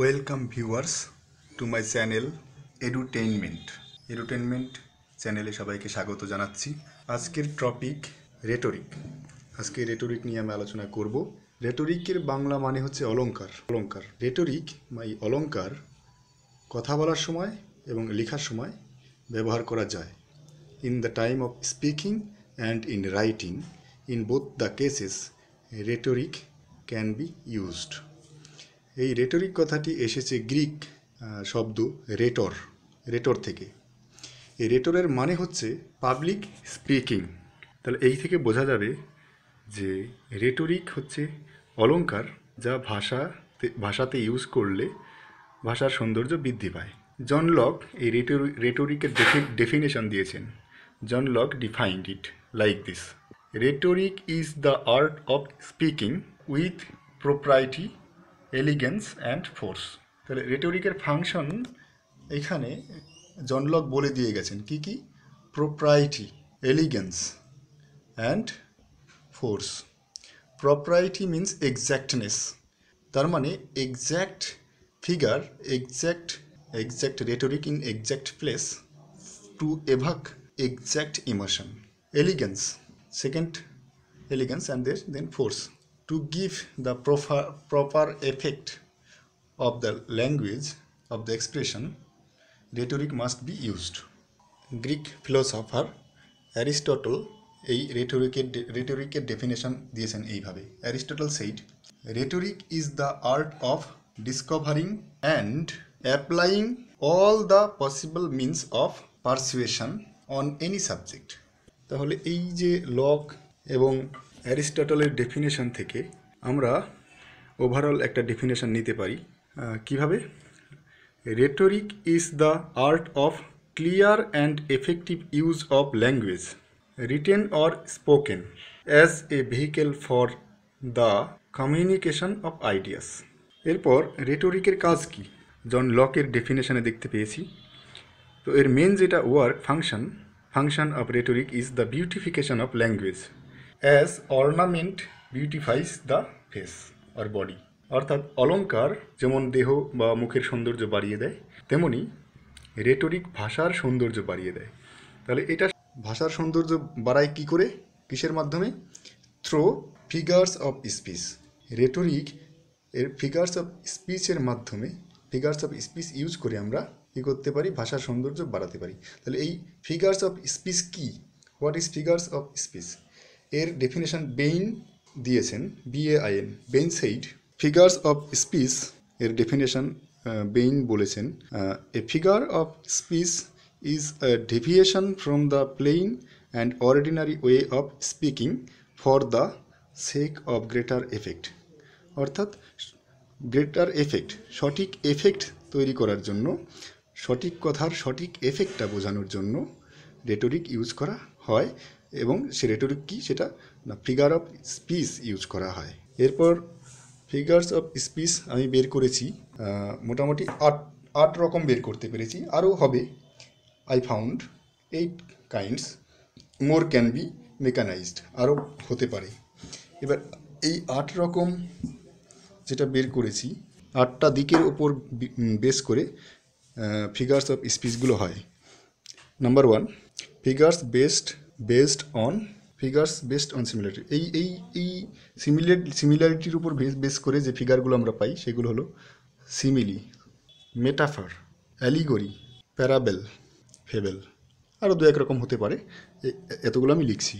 Welcome viewers to my channel edutainment edutainment চ্যানেলে সবাইকে স্বাগত জানাচ্ছি আজকের টপিক রেটরিক আজকে রেটরিক নিয়ে আমি আলোচনা করব রেটরিকের বাংলা মানে হচ্ছে অলঙ্কার অলঙ্কার রেটরিক মাই অলঙ্কার কথা বলার সময় এবং লেখার সময় ব্যবহার করা যায় in the time of speaking and in writing in both the cases rhetoric can be used এই রেটরিক কথাটি এসেছে গ্রিক শব্দ রেটর রেটর থেকে এই রেটরের মানে হচ্ছে পাবলিক স্পিকিং তাহলে এই থেকে বোঝা যাবে যে রেটরিক হচ্ছে অলঙ্কার যা ভাষা ভাষাতে ইউজ করলে ভাষার সৌন্দর্য বৃদ্ধি পায় জন লক এই রেটর রেটরিকের ডেফিনেশন দিয়েছেন John Locke defined it like this rhetoric is the art of speaking with propriety elegance and force তাহলে রেটোরিকের ফাংশন এখানে জনলক বলে দিয়ে গেছেন কি কি propriety elegance and force propriety means exactness তার মানে exact figure exact exact rhetoric in exact place to evoke exact emotion elegance second elegance and then force to give the proper, proper effect of the language of the expression, rhetoric must be used. Greek philosopher Aristotle এই রেটোরিকের রেটোরিকের definition দিয়েছেন এইভাবে Aristotle said rhetoric is the art of discovering and applying all the possible means of persuasion on any subject তাহলে এই যে lock এবং অ্যারিস্টটলের definition থেকে আমরা ওভারঅল একটা ডেফিনেশান নিতে পারি কিভাবে rhetoric is the art of clear and effective use of language written or spoken as a vehicle for the communication of ideas এরপর রেটরিকের কাজ কি জন লকের ডেফিনেশানে দেখতে পেয়েছি তো এর মেন যেটা work function function of rhetoric is the beautification of language as ornament beautifies the face আর বডি অর্থাৎ অলঙ্কার যেমন দেহ বা মুখের সৌন্দর্য বাড়িয়ে দেয় তেমনি রেটরিক ভাষার সৌন্দর্য বাড়িয়ে দেয় তাহলে এটা ভাষার সৌন্দর্য বাড়ায় কি করে কিসের মাধ্যমে through figures of speech rhetoric এর ফিগার্স অফ স্পিচের মাধ্যমে ফিগার্স অফ স্পিচ ইউজ করে আমরা কী করতে পারি ভাষার সৌন্দর্য বাড়াতে পারি তাহলে এই ফিগার্স অফ স্পিচ কী what is figures of speech এর ডেফিনেশন বেইন দিয়েছেন B A I N Bain said figures of speech এর ডেফিনেশন বেইন বলেছেন a figure of speech is a deviation from the plain and ordinary way of speaking for the sake of greater effect অর্থাৎ greater effect সঠিক effect তৈরি করার জন্য সঠিক কথার সঠিক এফেক্টটা বোঝানোর জন্য রেটোরিক ইউজ করা হয় এবং সে রেটরিক কী সেটা না ফিগার অফ স্পিচ ইউজ করা হয় এরপর ফিগার্স অফ স্পিচ আমি বের করেছি মোটামুটি আট আট রকম বের করতে পেরেছি আরও হবে I found eight kinds more can be mechanised আরও হতে পারে এবার এই আট রকম যেটা বের করেছি আটটা দিকের ওপর বেস করে ফিগার্স অফ স্পিচগুলো হয় number one figures based based on figures based on similarity এই এই এই সিমিলার সিমিলারিটির উপর বেস বেস করে যে ফিগারগুলো আমরা পাই সেগুলো হলো simile metaphor allegory parable fable আরও দু এক রকম হতে পারে এতগুলো আমি লিখছি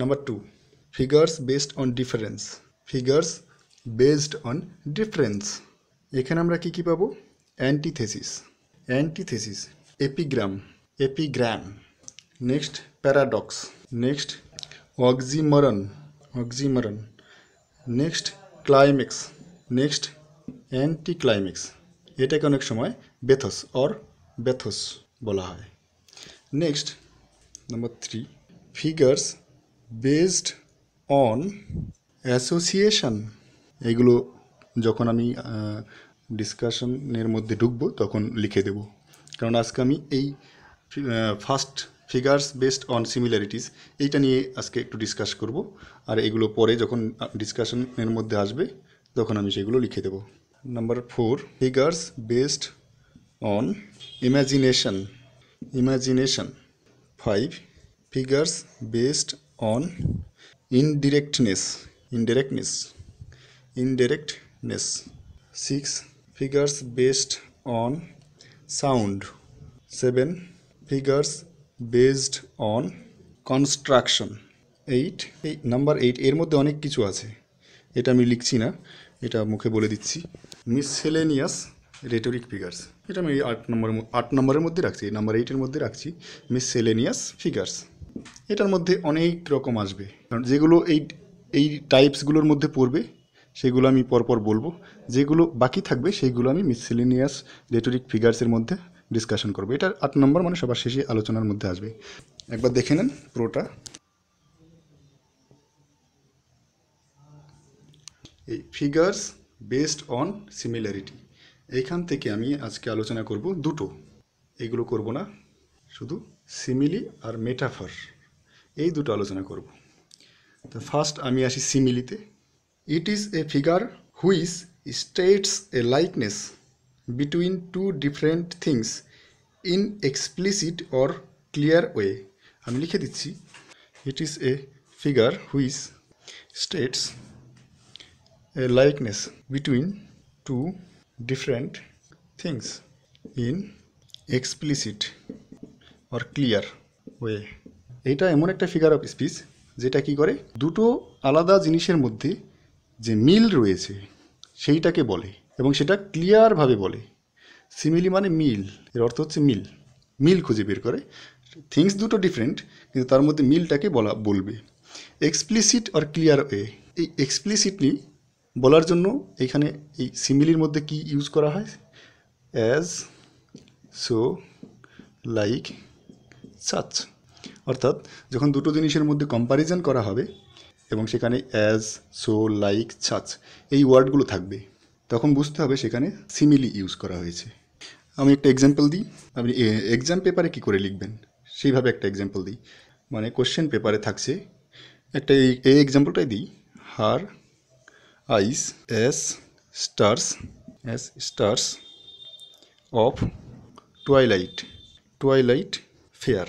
number two figures based on difference figures based on difference এখানে আমরা কী কী পাবো antithesis antithesis epigram epigram next paradox next oxymoron oxymoron next climax next anticlimax এটাকে অনেক সময় বেথস অর বেথস বলা হয় next number three figures based on association এগুলো যখন আমি ডিসকাশনের মধ্যে ঢুকবো তখন লিখে দেব কারণ আজকে আমি এই first figures based on similarities এইটা নিয়ে আজকে একটু ডিসকাস করব আর এগুলো পরে যখন ডিসকাশনের মধ্যে আসবে তখন আমি সেগুলো লিখে দেব number four figures based on imagination imagination five figures based on indirectness indirectness indirectness six figures based on sound seven figures based on construction eight এই নাম্বার এইট এর মধ্যে অনেক কিছু আছে এটা আমি লিখছি না এটা মুখে বলে দিচ্ছি মিসসেলেনিয়াস রেটরিক ফিগার্স এটা আমি আট নম্বর আট নম্বরের মধ্যে রাখছি নাম্বার এইটের মধ্যে রাখছি মিসসেলেনিয়াস ফিগার্স এটার মধ্যে অনেক রকম আসবে কারণ যেগুলো এই এই টাইপসগুলোর মধ্যে পড়বে সেগুলো আমি পরপর বলবো যেগুলো বাকি থাকবে সেইগুলো আমি মিসসেলেনিয়াস রেটরিক ফিগার্সের মধ্যে ডিসকাশন করবো এটা আট নম্বর মানে সবার শেষে আলোচনার মধ্যে আসবে একবার দেখে নেন পুরোটা এই ফিগার্স বেসড অন সিমিলারিটি এইখান থেকে আমি আজকে আলোচনা করব দুটো এগুলো করব না শুধু সিমিলি আর মেটাফার এই দুটো আলোচনা করব তো ফার্স্ট আমি আসি সিমিলিতে it is a figure which states a likeness between two different things in explicit or clear way আমি লিখে দিচ্ছি it is a figure which states a likeness between two different things in explicit or clear way এটা এমন একটা figure of speech যেটা কি করে দুটো আলাদা জিনিসের মধ্যে যে মিল রয়েছে সেইটাকে বলে এবং সেটা ক্লিয়ারভাবে বলে সিমিলি মানে মিল এর অর্থ হচ্ছে মিল মিল খুঁজে বের করে থিংস দুটো ডিফারেন্ট কিন্তু তার মধ্যে মিলটাকে বলা বলবে এক্সপ্লিসিট আর ক্লিয়ার ওয়ে এই এক্সপ্লিসিটলি বলার জন্য এইখানে এই সিমিলির মধ্যে কি ইউজ করা হয় অ্যাজ সো লাইক সাচ অর্থাৎ যখন দুটো জিনিসের মধ্যে কম্পারিজন করা হবে এবং সেখানে অ্যাজ সো লাইক ছাচ এই ওয়ার্ডগুলো থাকবে তখন বুঝতে হবে সেখানে সিমিলি ইউজ করা হয়েছে আমি একটা এক্সাম্পল দিই আপনি এক্সাম পেপারে কি করে লিখবেন সেইভাবে একটা এক্সাম্পল দিই মানে কোশ্চেন পেপারে থাকছে একটা এই এক্সাম্পলটাই দিই her eyes as stars as stars of twilight twilight fair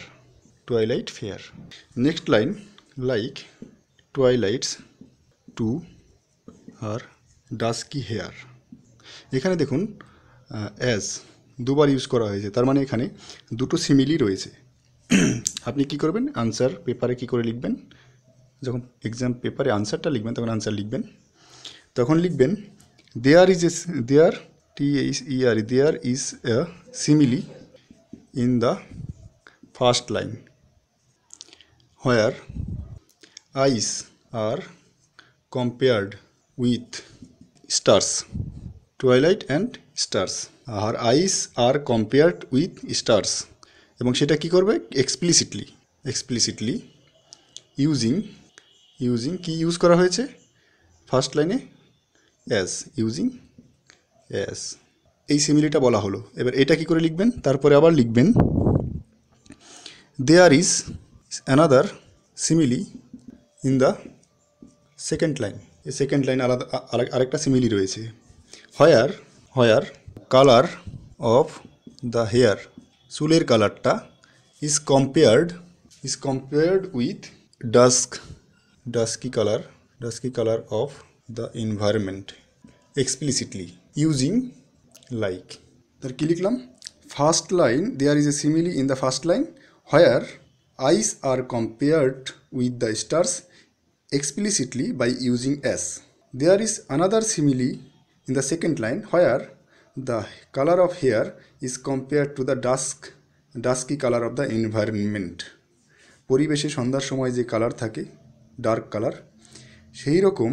twilight fair next line like twilight's too are dusky hair এখানে দেখুন অ্যাজ দুবার ইউজ করা হয়েছে তার মানে এখানে দুটো সিমিলি রয়েছে আপনি কি করবেন আনসার পেপারে কি করে লিখবেন যখন এক্সাম পেপারে আনসারটা লিখবেন তখন আনসার লিখবেন তখন লিখবেন there is a there T H E R there is a simile in the first line where eyes are compared with stars twilight and stars are eyes are compared with stars এবং সেটা কি করবে explicitly explicitly using using কি use করা হয়েছে first লাইনে as using as এই সিমিলিটা বলা হলো এবার এটা কি করে লিখবেন তারপরে আবার লিখবেন there is another simile in the second line second line আলাদা আরেকটা সিমিলি রয়েছে হয়ার হয়ার কালার অফ দ্য হেয়ার চুলের কালারটা is compared is compared with dusk dusky colour dusky colour of the environment explicitly using like তার কী লিখলাম first line there is a simile in the first line where eyes are compared with the stars explicitly by using as. There is another simile in the second line where the color of hair is compared to the dusk dusky colour of the environment পরিবেশে সন্ধ্যার সময় যে colour থাকে dark colour সেই রকম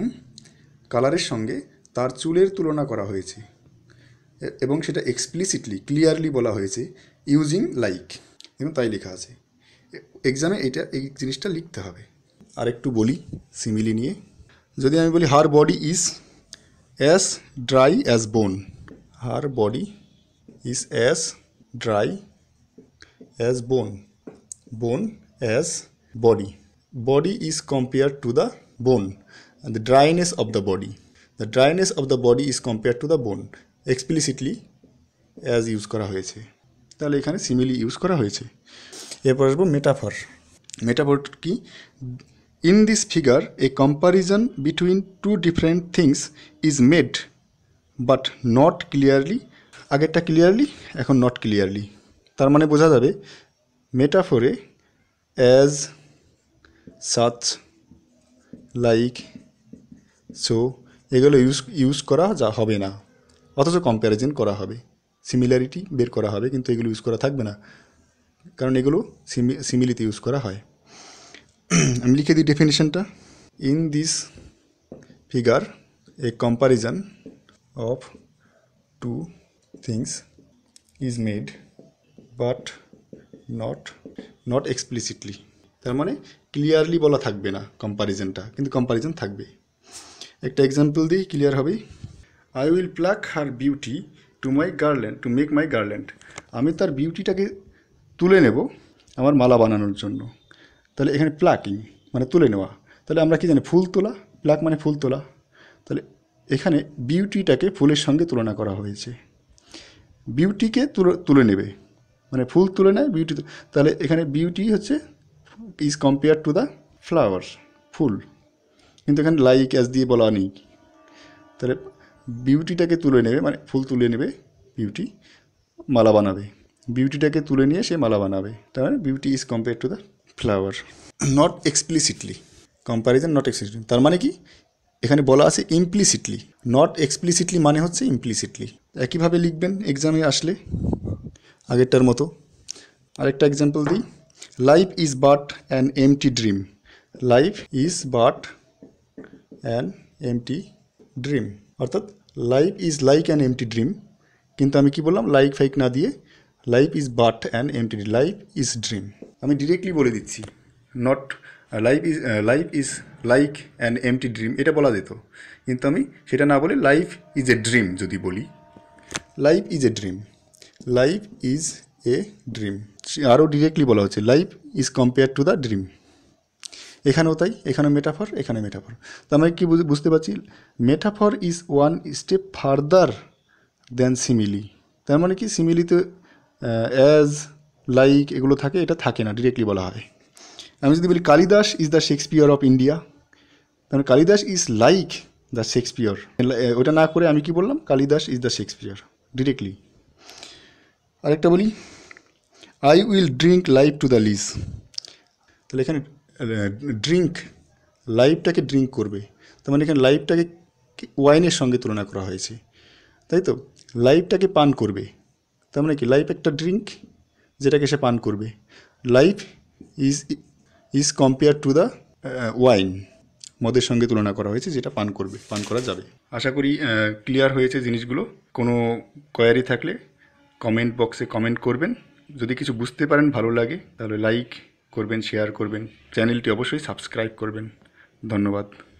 কালারের সঙ্গে তার চুলের তুলনা করা হয়েছে এবং সেটা এক্সপ্লিসিটলি ক্লিয়ারলি বলা হয়েছে ইউজিং লাইক এবং তাই লেখা আছে এক্সামে এটা এই জিনিসটা লিখতে হবে আর একটু বলি সিমিলি নিয়ে যদি আমি বলি her body is as dry as bone her body is as dry as bone bone as body body is compare to the bone the dryness of the body the dryness of the body is compare to the bone explicitly as use করা হয়েছে তাহলে এখানে simile use করা হয়েছে এরপর আসবো metaphor metaphor কি In this figure, a comparison between two different things is made but not clearly আগেরটা ক্লিয়ারলি এখন নট ক্লিয়ারলি তার মানে বোঝা যাবে মেটাফোরে অ্যাজ সাচ লাইক সো এগুলো ইউজ ইউজ করা যা হবে না অথচ কম্প্যারিজন করা হবে সিমিলারিটি বের করা হবে কিন্তু এগুলো ইউজ করা থাকবে না কারণ এগুলো সিমিলিতে ইউজ করা হয় আমি লিখে দিই ডেফিনেশনটা in this figure a comparison of two things is made but not not explicitly তার মানে ক্লিয়ারলি বলা থাকবে না কম্পারিজনটা কিন্তু কম্পারিজন থাকবে একটা এক্সাম্পল দিই ক্লিয়ার হবে I will pluck her beauty to my garland to make my garland আমি তার বিউটিটাকে তুলে নেব আমার মালা বানানোর জন্য তাহলে এখানে প্লাকিং মানে তুলে নেওয়া তাহলে আমরা কি জানি ফুল তোলা প্লাক মানে ফুল তোলা তাহলে এখানে বিউটিটাকে ফুলের সঙ্গে তুলনা করা হয়েছে বিউটিকে তুলে তুলে নেবে মানে ফুল তুলে নেয় বিউটি তাহলে এখানে বিউটি হচ্ছে is compare to the flower ফুল কিন্তু এখানে লাইক অ্যাস দিয়ে বলা নেই তাহলে বিউটিটাকে তুলে নেবে মানে ফুল তুলে নেবে বিউটি মালা বানাবে বিউটিটাকে তুলে নিয়ে সে মালা বানাবে তার মানে beauty is compare to the flower not explicitly comparison not explicitly তার মানে কি এখানে বলা আছে ইমপ্লিসিটলি নট এক্সপ্লিসিটলি মানে হচ্ছে ইমপ্লিসিটলি একইভাবে লিখবেন এক্সামে আসলে আগেরটার মতো আরেকটা এক্সাম্পল দিই life is but an empty dream life is but an empty dream অর্থাৎ life is like an empty dream কিন্তু আমি কি বললাম লাইক ফাইক না দিয়ে life is but an empty life is dream আমি ডিরেক্টলি বলে দিচ্ছি not life is life is like an empty dream এটা বলা যেত কিন্তু আমি সেটা না বলে লাইফ ইজ এ ড্রিম যদি বলি life is a dream life is a dream আরও ডিরেক্টলি বলা হচ্ছে life is compare to the dream এখানেও তাই এখানে মেটাফর এখানে মেটাফর তো আমি কি বুঝতে পারছি metaphor is one step further than simile তার মানে কি সিমিলিতে অ্যাজ uh, লাইক এগুলো থাকে এটা থাকে না ডিরেক্টলি বলা হয় আমি যদি বলি Kalidas is the Shakespeare of India তাহলে Kalidas is like the Shakespeare ওটা না করে আমি কি বললাম Kalidas is the Shakespeare directly আরেকটা বলি I will drink life to the lees তাহলে এখানে ড্রিঙ্ক লাইফটাকে ড্রিঙ্ক করবে তার মানে এখানে লাইফটাকে ওয়াইনের সঙ্গে তুলনা করা হয়েছে তাই তো লাইফটাকে পান করবে তার মানে কি লাইফ একটা ড্রিঙ্ক যেটাকে সে পান করবে life is is compare to the wine মদের সঙ্গে তুলনা করা হয়েছে যেটা পান করবে পান করা যাবে আশা করি ক্লিয়ার uh, হয়েছে জিনিসগুলো কোনো কোয়ারি থাকলে কমেন্ট বক্সে কমেন্ট করবেন যদি কিছু বুঝতে পারেন ভালো লাগে তাহলে লাইক করবেন শেয়ার করবেন চ্যানেলটি অবশ্যই সাবস্ক্রাইব করবেন ধন্যবাদ